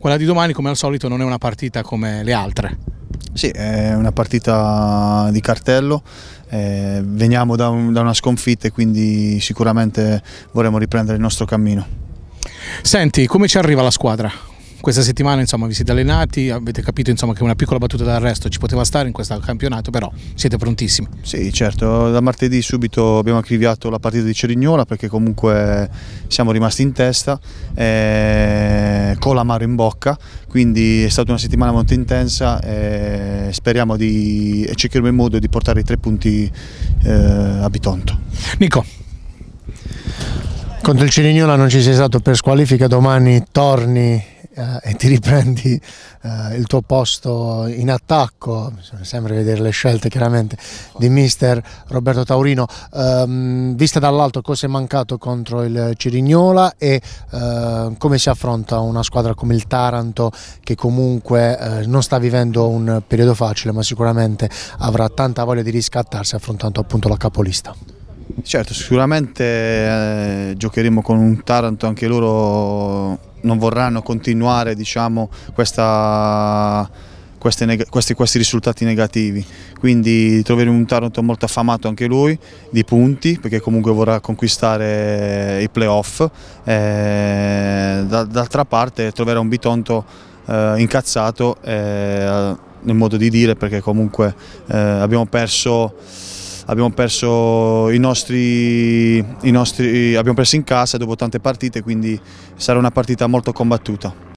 Quella di domani, come al solito, non è una partita come le altre. Sì, è una partita di cartello, eh, veniamo da, un, da una sconfitta e quindi sicuramente vorremmo riprendere il nostro cammino. Senti, come ci arriva la squadra? questa settimana insomma, vi siete allenati, avete capito insomma, che una piccola battuta d'arresto ci poteva stare in questo campionato, però siete prontissimi. Sì, certo, da martedì subito abbiamo archiviato la partita di Cerignola perché comunque siamo rimasti in testa. E eh, con mare in bocca, quindi è stata una settimana molto intensa e speriamo di, e cercheremo in modo di portare i tre punti eh, a Bitonto. Nico. Contro il Cirignola non ci sei stato per squalifica, domani torni eh, e ti riprendi eh, il tuo posto in attacco, bisogna sempre vedere le scelte chiaramente di mister Roberto Taurino, ehm, vista dall'alto cosa è mancato contro il Cirignola e eh, come si affronta una squadra come il Taranto che comunque eh, non sta vivendo un periodo facile ma sicuramente avrà tanta voglia di riscattarsi affrontando appunto la capolista. Certo, sicuramente eh, giocheremo con un Taranto anche loro non vorranno continuare diciamo, questa, queste, questi, questi, risultati negativi. Quindi troveremo un Taranto molto affamato anche lui di punti perché comunque vorrà conquistare i playoff. Eh, d'altra parte troverà un Bitonto eh, incazzato eh, nel modo di dire perché comunque eh, abbiamo perso abbiamo perso, i nostri, i nostri, abbiamo perso in casa dopo tante partite, quindi sarà una partita molto combattuta.